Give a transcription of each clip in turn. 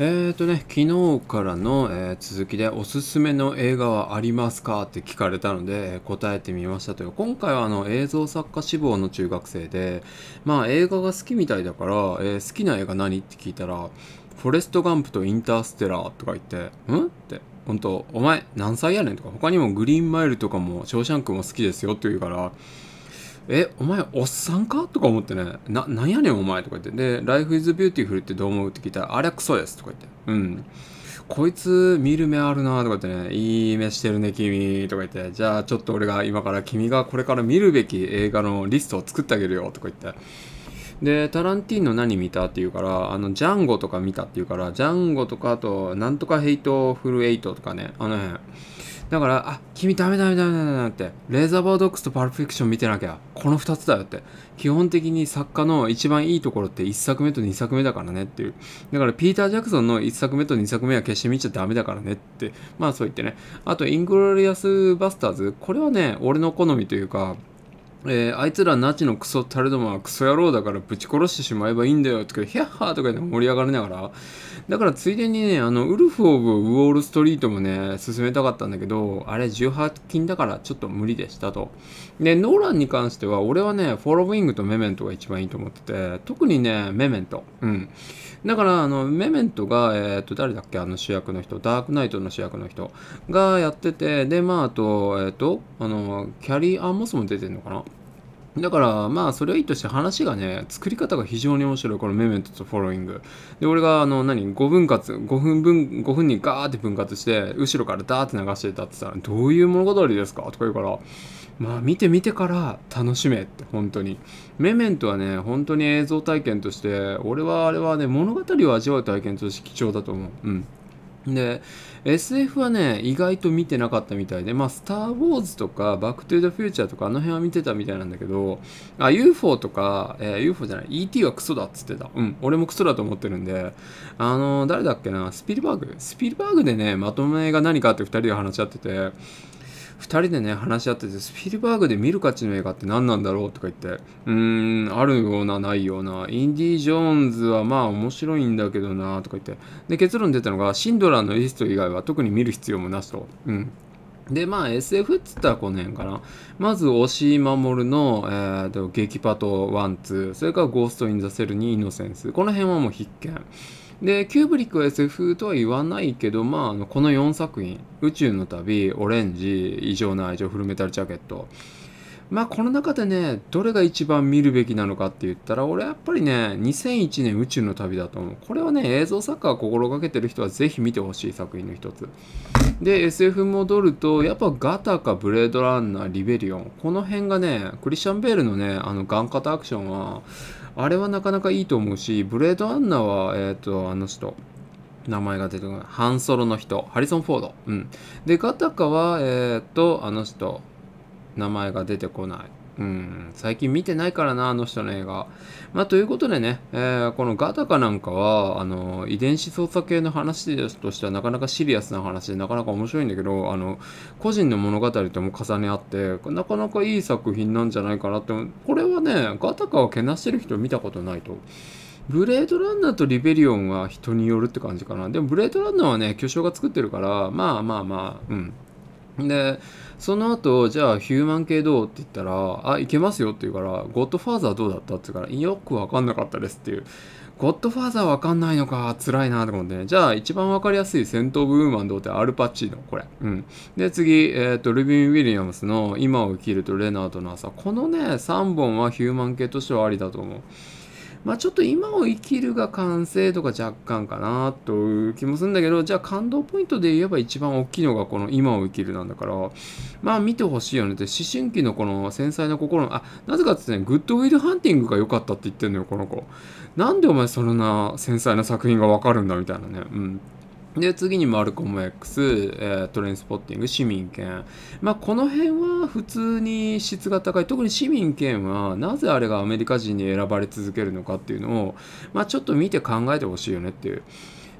えーとね、昨日からの、えー、続きでおすすめの映画はありますかって聞かれたので、え答えてみましたという今回はあの映像作家志望の中学生で、まあ映画が好きみたいだから、えー、好きな映画何って聞いたら、フォレストガンプとインターステラーとか言って、んって、本当お前何歳やねんとか、他にもグリーンマイルとかもショーシャンクも好きですよって言うから、え、お前、おっさんかとか思ってね、な、なんやねんお前とか言って、で、Life is Beautiful ってどう思うって聞いたら、あれはクソですとか言って、うん。こいつ見る目あるなとか言ってね、いい目してるね、君とか言って、じゃあちょっと俺が今から君がこれから見るべき映画のリストを作ってあげるよとか言って。で、タランティーノ何見たって言うから、あの、ジャンゴとか見たって言うから、ジャンゴとかあと、なんとかヘイトフルエイトとかね、あの辺。だから、あ、君ダメダメダメダメダメって、レーザーバードックスとパルプフィクション見てなきゃ、この2つだよって。基本的に作家の一番いいところって1作目と2作目だからねっていう。だから、ピーター・ジャクソンの1作目と2作目は決して見ちゃダメだからねって。まあそう言ってね。あと、イングロリアス・バスターズ。これはね、俺の好みというか、えー、あいつらナチのクソタれどもはクソ野郎だからぶち殺してしまえばいいんだよとか、ヒャッハーとかで盛り上がりながら、だからついでにね、あの、ウルフ・オブ・ウォール・ストリートもね、進めたかったんだけど、あれ18禁だからちょっと無理でしたと。で、ノーランに関しては、俺はね、フォローウィングとメメントが一番いいと思ってて、特にね、メメント。うん。だから、あの、メメントが、えー、っと、誰だっけ、あの主役の人、ダークナイトの主役の人がやってて、で、まあ、あと、えー、っと、あの、キャリー・アンモスも出てんのかなだから、まあ、それはいいとして話がね、作り方が非常に面白い。このメメントとフォローイング。で、俺が、あの、何 ?5 分割、5分分、5分にガーって分割して、後ろからダーって流してたって言ったら、どういう物語ですかとか言うから、まあ、見て見てから楽しめって、本当に。メメントはね、本当に映像体験として、俺はあれはね、物語を味わう体験として貴重だと思う。うん。で、SF はね、意外と見てなかったみたいで、まあ、スター・ウォーズとか、バック・トゥ・ザ・フューチャーとか、あの辺は見てたみたいなんだけど、あ、UFO とか、えー、UFO じゃない、ET はクソだっつってた。うん、俺もクソだと思ってるんで、あのー、誰だっけな、スピルバーグスピルバーグでね、まとめが何かって2人で話し合ってて、2人でね話し合っててスピルバーグで見る価値の映画って何なんだろうとか言ってうーんあるようなないようなインディ・ージョーンズはまあ面白いんだけどなとか言ってで結論出たのがシンドラーのリスト以外は特に見る必要もなしと。うんで、まあ SF っつったらこの辺かな。まず、押井守の、えーと、劇パト1、2、それからゴースト・イン・ザ・セルにイノセンス。この辺はもう必見。でキューブリックは SF とは言わないけど、まあ、この4作品「宇宙の旅」「オレンジ」「異常な愛情」「フルメタルジャケット」まあこの中でねどれが一番見るべきなのかって言ったら俺やっぱりね2001年宇宙の旅だと思うこれはね映像作家を心がけてる人は是非見てほしい作品の一つで SF 戻るとやっぱガタかブレードランナーリベリオンこの辺がねクリスチャン・ベールのねあのガンカタアクションはあれはなかなかいいと思うし、ブレードアンナは、えっ、ー、と、あの人、名前が出てこない。ハンソロの人、ハリソン・フォード。うん。で、ガタカは、えっ、ー、と、あの人、名前が出てこない。うん、最近見てないからな、あの人の映画。まあ、ということでね、えー、このガタカなんかは、あの、遺伝子操作系の話としてはなかなかシリアスな話で、なかなか面白いんだけど、あの、個人の物語とも重ね合って、なかなかいい作品なんじゃないかなって、これはね、ガタカをけなしてる人見たことないと。ブレードランナーとリベリオンは人によるって感じかな。でもブレードランナーはね、巨匠が作ってるから、まあまあまあ、うん。で、その後、じゃあヒューマン系どうって言ったら、あ、いけますよって言うから、ゴッドファーザーどうだったって言うから、よくわかんなかったですっていう。ゴッドファーザーわかんないのか、辛いなと思ってね。じゃあ、一番わかりやすい戦闘ブーマンどうってアルパッチーノ、これ。うん。で、次、えっ、ー、と、ルビン・ウィリアムスの今を生きるとレナートの朝。このね、3本はヒューマン系としてはありだと思う。まあちょっと今を生きるが完成とか若干かなという気もするんだけど、じゃあ感動ポイントで言えば一番大きいのがこの今を生きるなんだから、まあ見てほしいよねって、思春期のこの繊細な心の、あ、なぜかってね、グッドウィルハンティングが良かったって言ってんのよ、この子。なんでお前そんな繊細な作品がわかるんだみたいなね。うん。で、次にマルコム X、えー、トレインスポッティング、市民権。まあ、この辺は普通に質が高い。特に市民権は、なぜあれがアメリカ人に選ばれ続けるのかっていうのを、まあ、ちょっと見て考えてほしいよねっていう。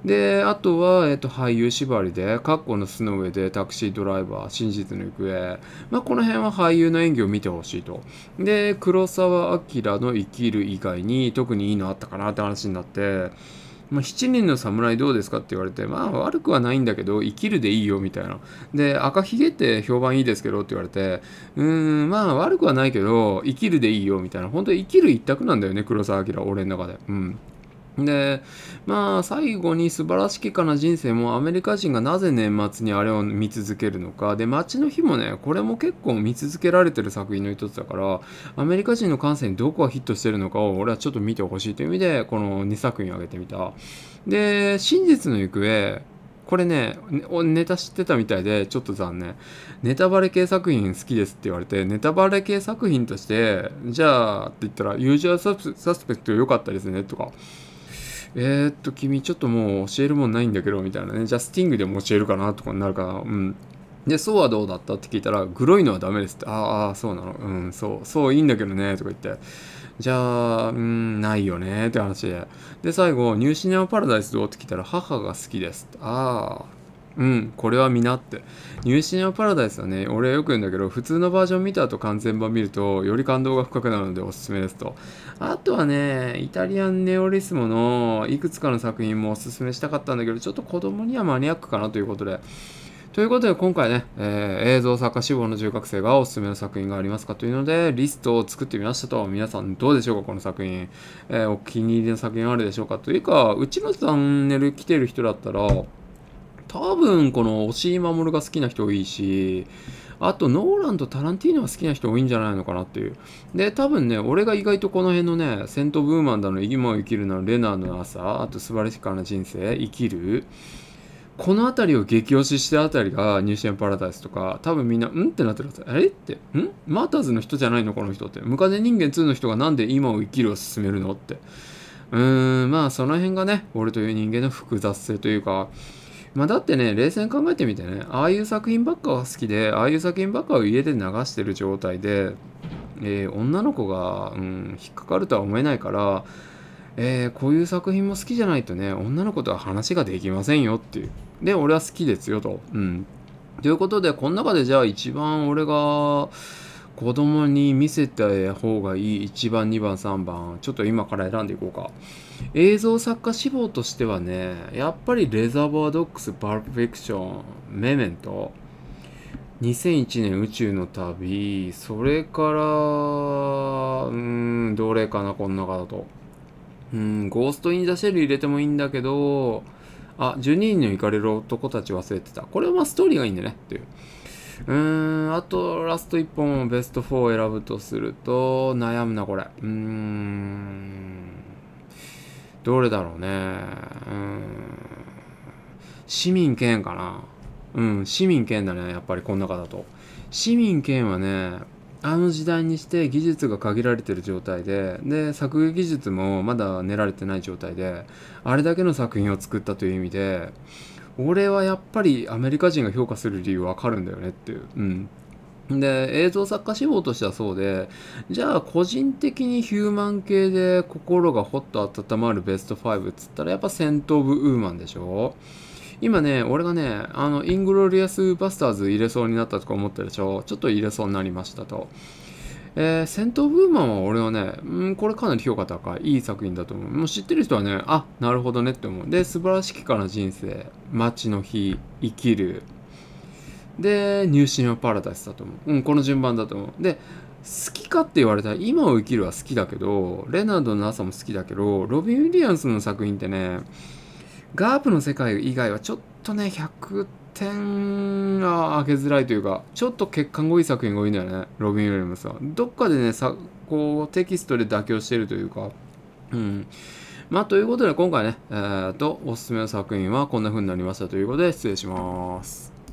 で、あとは、えっ、ー、と、俳優縛りで、カッコの巣の上でタクシードライバー、真実の行方。まあ、この辺は俳優の演技を見てほしいと。で、黒沢明の生きる以外に特にいいのあったかなって話になって、まあ、7人の侍どうですかって言われて、まあ悪くはないんだけど、生きるでいいよみたいな。で、赤ひげって評判いいですけどって言われて、うーん、まあ悪くはないけど、生きるでいいよみたいな。本当に生きる一択なんだよね、黒澤明、俺の中で。うん。で、まあ、最後に素晴らしきかな人生もアメリカ人がなぜ年末にあれを見続けるのか。で、街の日もね、これも結構見続けられてる作品の一つだから、アメリカ人の感性にどこがヒットしてるのかを俺はちょっと見てほしいという意味で、この2作品を挙げてみた。で、真実の行方、これね、ネタ知ってたみたいで、ちょっと残念。ネタバレ系作品好きですって言われて、ネタバレ系作品として、じゃあって言ったら、ユージュアルサスペクト良かったですねとか、えー、っと、君ちょっともう教えるもんないんだけど、みたいなね。じゃあスティングでも教えるかなとかになるかな。うん。で、そうはどうだったって聞いたら、グロいのはダメですって。ああ、そうなの。うん、そう、そういいんだけどね、とか言って。じゃあ、うん、ないよね、って話で。で、最後、ニューシネマパラダイスどうって聞いたら、母が好きですって。ああ、うんこれは皆ってニューシネマパラダイスはね俺よく言うんだけど普通のバージョン見た後完全版見るとより感動が深くなるのでおすすめですとあとはねイタリアンネオリスモのいくつかの作品もおすすめしたかったんだけどちょっと子供にはマニアックかなということでということで今回ね、えー、映像作家志望の中学生がおすすめの作品がありますかというのでリストを作ってみましたと皆さんどうでしょうかこの作品、えー、お気に入りの作品あるでしょうかというかうちのチャンネル来てる人だったら多分この押井守が好きな人多いし、あとノーランとタランティーノが好きな人多いんじゃないのかなっていう。で、多分ね、俺が意外とこの辺のね、セント・ブーマンだの、今を生きるの、レナーの朝、あと素晴らしかな人生、生きる。この辺りを激推しした辺りがニューシェン・パラダイスとか、多分みんな、んってなってるはず。ええって、んマーターズの人じゃないのこの人って。ムカデ人間2の人がなんで今を生きるを進めるのって。うーん、まあその辺がね、俺という人間の複雑性というか、まあ、だってね、冷静に考えてみてね、ああいう作品ばっかが好きで、ああいう作品ばっかを家で流してる状態で、えー、女の子が、うん、引っかかるとは思えないから、えー、こういう作品も好きじゃないとね、女の子とは話ができませんよっていう。で、俺は好きですよと。うん。ということで、この中でじゃあ一番俺が、子供に見せた方がいい1番2番3番ちょっと今から選んでいこうか映像作家志望としてはねやっぱりレザーバードックスパルフィクションメメント2001年宇宙の旅それからうんどれかなこの中だとうんゴースト・イン・ザ・シェル入れてもいいんだけどあ12人の行かれる男たち忘れてたこれはまあストーリーがいいんだねっていううーん、あと、ラスト1本、ベスト4を選ぶとすると、悩むな、これ。うーん、どれだろうね。うーん、市民権かな。うん、市民権だね、やっぱりこの中だと。市民権はね、あの時代にして技術が限られてる状態で、で、作画技術もまだ練られてない状態で、あれだけの作品を作ったという意味で、俺はやっぱりアメリカ人が評価する理由わかるんだよねっていう。うんで、映像作家志望としてはそうで、じゃあ個人的にヒューマン系で心がほっと温まるベスト5っつったらやっぱセント・オブ・ウーマンでしょ今ね、俺がね、あの、イングロリアス・バスターズ入れそうになったとか思ったでしょちょっと入れそうになりましたと。えー、戦闘ブーマンは俺はね、うん、これかなり評価高い。いい作品だと思う。もう知ってる人はね、あ、なるほどねって思う。で、素晴らしきから人生、街の日、生きる。で、ニューシネマパラダイスだと思う。うん、この順番だと思う。で、好きかって言われたら、今を生きるは好きだけど、レナードの朝も好きだけど、ロビン・ウィリアムスの作品ってね、ガープの世界以外はちょっとね、100点が開けづらいというか、ちょっと欠陥が多い作品が多いんだよね、ロビン・ウィリアムスは。どっかでね、さこうテキストで妥協してるというか、うん。まあ、ということで今回ね、えっ、ー、と、おすすめの作品はこんな風になりましたということで、失礼します。